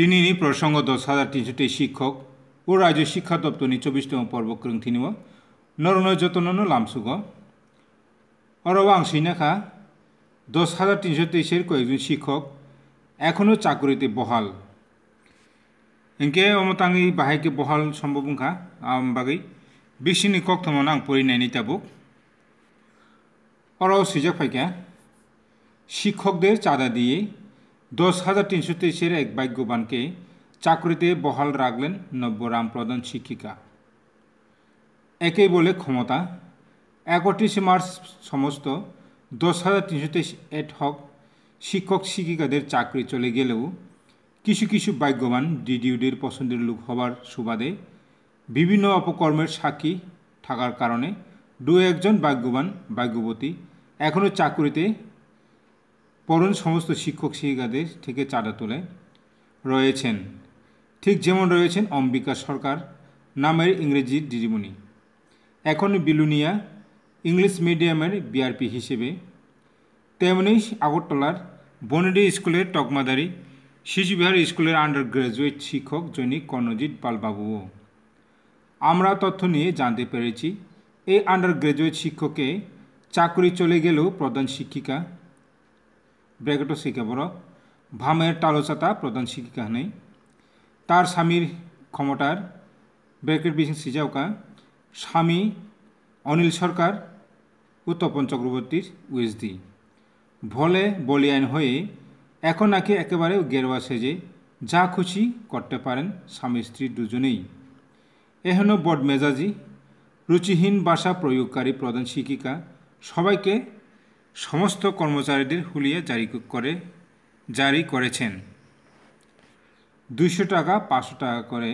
তিনি প্রসঙ্গত সাদা টিচুটে শিক্ষক ও রাজ্য শিক্ষা দপ্তর নি চব্বিশতম পর্বক্রম থিনিব নরন যতন লামসুগ অরব আং সিনাখা দশ হাজার তিনশো তেইশের কয়েকজন শিক্ষক এখনও চাকরিতে বহাল এনকে অমতাঙ্গি বাহাইকে বহাল সম্ভব খা আম বাকি বিশিনি কক্তমন আং নাই তাবুক অরব সুযোগ ফাইকা শিক্ষকদের চাঁদা দিয়ে দশ হাজার তিনশো তেইশের এক ভাগ্যবানকে চাকরিতে বহাল রাখলেন নব্য রামপ্রধান শিক্ষিকা একেই বলে ক্ষমতা একত্রিশে মার্চ সমস্ত দশ হাজার তিনশো তেইশ এট হক শিক্ষক শিক্ষিকাদের চাকরি চলে গেলেও কিছু কিছু ভাগ্যবান ডিডিউডির পছন্দের লোক হবার সুবাদে বিভিন্ন অপকর্মের সাক্ষী থাকার কারণে দু একজন ভাগ্যবান ভাগ্যবতী এখনও চাকরিতে পড়ুন সমস্ত শিক্ষক শিক্ষিকাদের থেকে চাঁদা তুলে রয়েছেন ঠিক যেমন রয়েছেন অম্বিকা সরকার নামের ইংরেজি দিদিমণি এখন বিলুনিয়া ইংলিশ মিডিয়ামের বিআরপি হিসেবে তেমনি আগরতলার বনেডি স্কুলের টকমাদারি শিশুবিহার স্কুলের আন্ডার গ্রাজুয়েট শিক্ষক জৈনিক কর্ণজিৎ পালবাবুও আমরা তথ্য নিয়ে জানতে পেরেছি এই আন্ডার গ্রাজুয়েট শিক্ষকে চাকরি চলে গেলেও প্রধান শিক্ষিকা ব্রেগেটো শিকা বড় ভামের তালচাতা প্রধান শিক্ষিকা হই তার স্বামীর ক্ষমতার ব্র্যাকেট বিশিং সিজাওকা স্বামী অনিল সরকার উত্তপন চক্রবর্তীর উইজদি ভলে বলিয়ান হয়ে এখন নাকি একেবারে গেরোয়া সেজে যা খুশি করতে পারেন স্বামী স্ত্রী দুজনেই এহেন বড মেজাজি রুচিহীন ভাষা প্রয়োগকারী প্রধান শিক্ষিকা সবাইকে সমস্ত কর্মচারীদের হুলিয়া জারি করে জারি করেছেন দুইশো টাকা পাঁচশো টাকা করে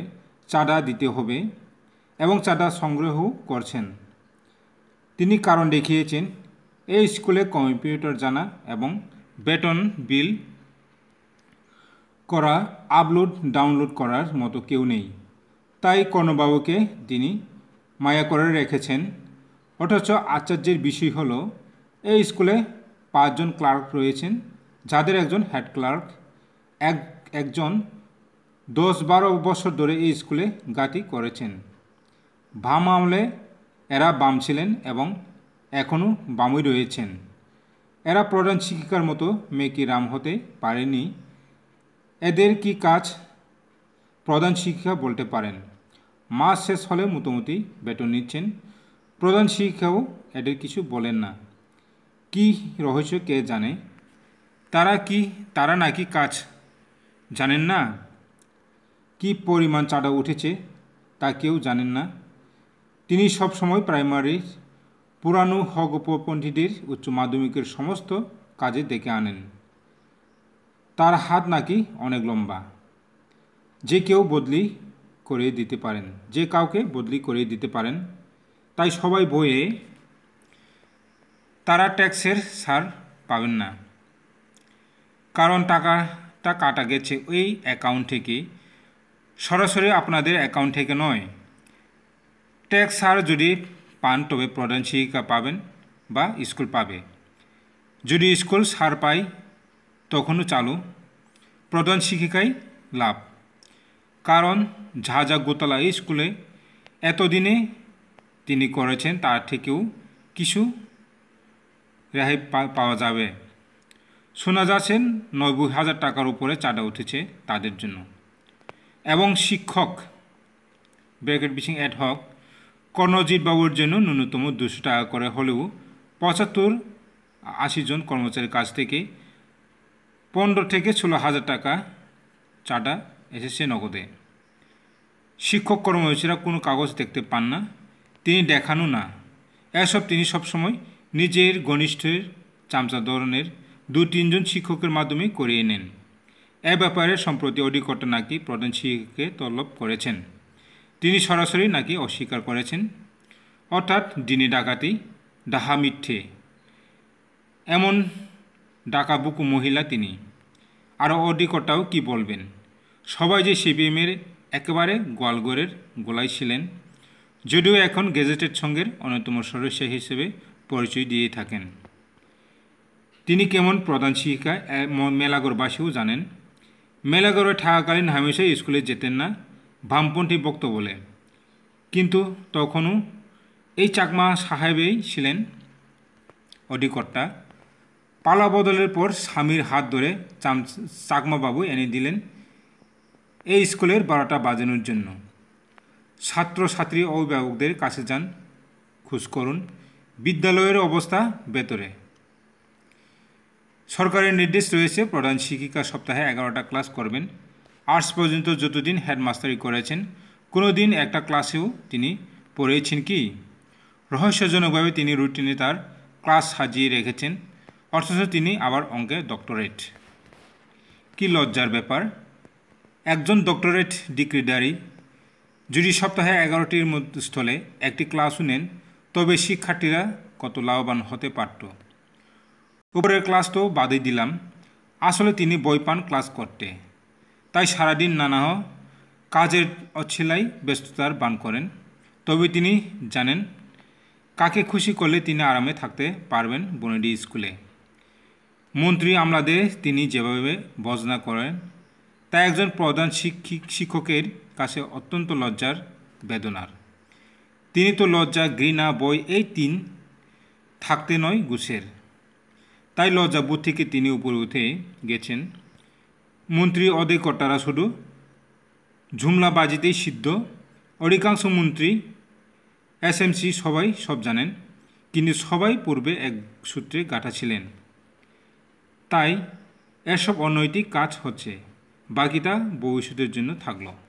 চাঁদা দিতে হবে এবং চাঁদা সংগ্রহ করছেন তিনি কারণ দেখিয়েছেন এই স্কুলে কম্পিউটার জানা এবং বেতন বিল করা আপলোড ডাউনলোড করার মতো কেউ নেই তাই কর্ণবাবুকে তিনি মায়া করে রেখেছেন অথচ আচার্যের বিষয় হলো এই স্কুলে পাঁচজন ক্লার্ক রয়েছেন যাদের একজন হেড ক্লার্ক এক একজন দশ বারো বছর ধরে এই স্কুলে গাতি করেছেন বাম আমলে এরা বাম ছিলেন এবং এখনও বামই রয়েছেন এরা প্রধান শিক্ষিকার মতো মেয়েকে রাম হতে পারেনি এদের কি কাজ প্রধান শিক্ষিকা বলতে পারেন মাস শেষ হলে মোটামুটি বেতন নিচ্ছেন প্রধান শিক্ষাও এদের কিছু বলেন না কি রহস্য কে জানে তারা কি তারা নাকি কাজ জানেন না কি পরিমাণ চাঁদা উঠেছে তা কেউ জানেন না তিনি সবসময় প্রাইমারির পুরানো হগপপন্থীদের উচ্চ মাধ্যমিকের সমস্ত কাজে দেখে আনেন তার হাত নাকি অনেক লম্বা যে কেউ বদলি করে দিতে পারেন যে কাউকে বদলি করে দিতে পারেন তাই সবাই বইয়ে তারা ট্যাক্সের ছাড় পাবেন না কারণ টাকাটা কাটা গেছে ওই অ্যাকাউন্ট থেকে সরাসরি আপনাদের অ্যাকাউন্ট থেকে নয় ট্যাক্স ছাড় যদি পান তবে প্রধান শিক্ষিকা পাবেন বা স্কুল পাবে যদি স্কুল ছাড় পাই তখনও চালু প্রধান শিক্ষিকাই লাভ কারণ যা যা গোতলা স্কুলে এতদিনে তিনি করেছেন তার থেকেও কিছু রেহাই পাওয়া যাবে শোনা যাচ্ছেন নব্বই হাজার টাকার উপরে চাঁদা উঠেছে তাদের জন্য এবং শিক্ষক ব্র্যাকেট বিচিং অ্যাড হক বাবুর জন্য ন্যূনতম দুশো টাকা করে হলেও পঁচাত্তর আশি জন কর্মচারীর কাছ থেকে পনেরো থেকে ষোলো হাজার টাকা চাটা এসেছে নগদে শিক্ষক কর্মচারীরা কোনো কাগজ দেখতে পান না তিনি দেখানো না এসব তিনি সবসময় নিজের ঘনিষ্ঠের চামচা ধরনের দু তিনজন শিক্ষকের মাধ্যমে করিয়ে নেন এ ব্যাপারে সম্প্রতি অধিকর্তা নাকি প্রধান শিক্ষককে তলব করেছেন তিনি সরাসরি নাকি অস্বীকার করেছেন অর্থাৎ দিনে ডাকাতি ডাহা মিথ্যে এমন ডাকাবুকু মহিলা তিনি আরও অধিকর্তাও কি বলবেন সবাই যে সিপিএমের একেবারে গোয়ালগড়ের গোলায় ছিলেন যদিও এখন গেজেটের সঙ্গের অন্যতম সদস্য হিসেবে পরিচয় দিয়ে থাকেন তিনি কেমন প্রধান শিক্ষিকা মেলাগড়বাসীও জানেন মেলাগড়ে থাকাকালীন হামেশাই স্কুলে যেতেন না বামপন্থী বক্ত বলে কিন্তু তখনও এই চাকমা সাহেবেই ছিলেন অধিকর্তা পালা বদলের পর স্বামীর হাত ধরে চাকমাবাবু এনে দিলেন এই স্কুলের বারোটা বাজানোর জন্য ছাত্রছাত্রী অভিভাবকদের কাছে যান খোঁজ করুন বিদ্যালয়ের অবস্থা বেতরে সরকারের নির্দেশ রয়েছে প্রধান শিক্ষিকা সপ্তাহে এগারোটা ক্লাস করবেন আর্টস পর্যন্ত যতদিন হেডমাস্টারি করেছেন কোনো দিন একটা ক্লাসেও তিনি পড়িয়েছেন কি রহস্যজনকভাবে তিনি রুটিনে তার ক্লাস সাজিয়ে রেখেছেন অথচ তিনি আবার অঙ্কে ডক্টরেট কি লজ্জার ব্যাপার একজন ডক্টরেট ডিগ্রিদারি যদি সপ্তাহে এগারোটির স্থলে একটি ক্লাসও নেন তবে শিক্ষার্থীরা কত লাভবান হতে পারত উপরের ক্লাস তো বাদই দিলাম আসলে তিনি বই পান ক্লাস করতে তাই সারাদিন নানা কাজের অচ্ছিলাই ব্যস্ততার বান করেন তবে তিনি জানেন কাকে খুশি করলে তিনি আরামে থাকতে পারবেন বনেডি স্কুলে মন্ত্রী আমলাদের তিনি যেভাবে বজনা করেন তা একজন প্রধান শিক্ষিক শিক্ষকের কাছে অত্যন্ত লজ্জার বেদনার তিনি তো লজ্জা ঘৃণা বই এই তিন থাকতে নয় গুছের তাই লজ্জা লজ্জাবোধ থেকে তিনি উপরে উঠে গেছেন মন্ত্রী অদে কটারা শুধু ঝুমলাবাজিতেই সিদ্ধ অধিকাংশ মন্ত্রী এসএমসি সবাই সব জানেন কিন্তু সবাই পূর্বে এক সূত্রে গাঁটা ছিলেন তাই এসব অনৈতিক কাজ হচ্ছে বাকিটা ভবিষ্যতের জন্য থাকলো